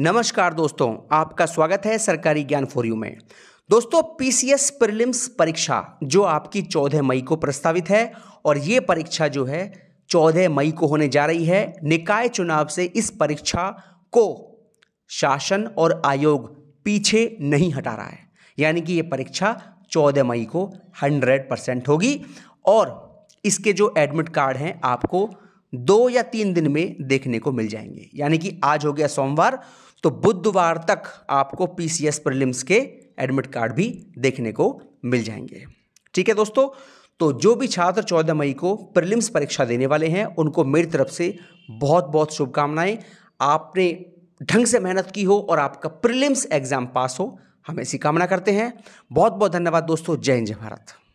नमस्कार दोस्तों आपका स्वागत है सरकारी ज्ञान फॉर यू में दोस्तों पीसीएस प्रीलिम्स परीक्षा जो आपकी चौदह मई को प्रस्तावित है और ये परीक्षा जो है चौदह मई को होने जा रही है निकाय चुनाव से इस परीक्षा को शासन और आयोग पीछे नहीं हटा रहा है यानी कि ये परीक्षा चौदह मई को हंड्रेड परसेंट होगी और इसके जो एडमिट कार्ड हैं आपको दो या तीन दिन में देखने को मिल जाएंगे यानी कि आज हो गया सोमवार तो बुधवार तक आपको पी सी एस प्रिलिम्स के एडमिट कार्ड भी देखने को मिल जाएंगे ठीक है दोस्तों तो जो भी छात्र 14 मई को प्रिलिम्स परीक्षा देने वाले हैं उनको मेरी तरफ से बहुत बहुत शुभकामनाएं आपने ढंग से मेहनत की हो और आपका प्रिलिम्स एग्ज़ाम पास हो हम ऐसी कामना करते हैं बहुत बहुत धन्यवाद दोस्तों जय जय भारत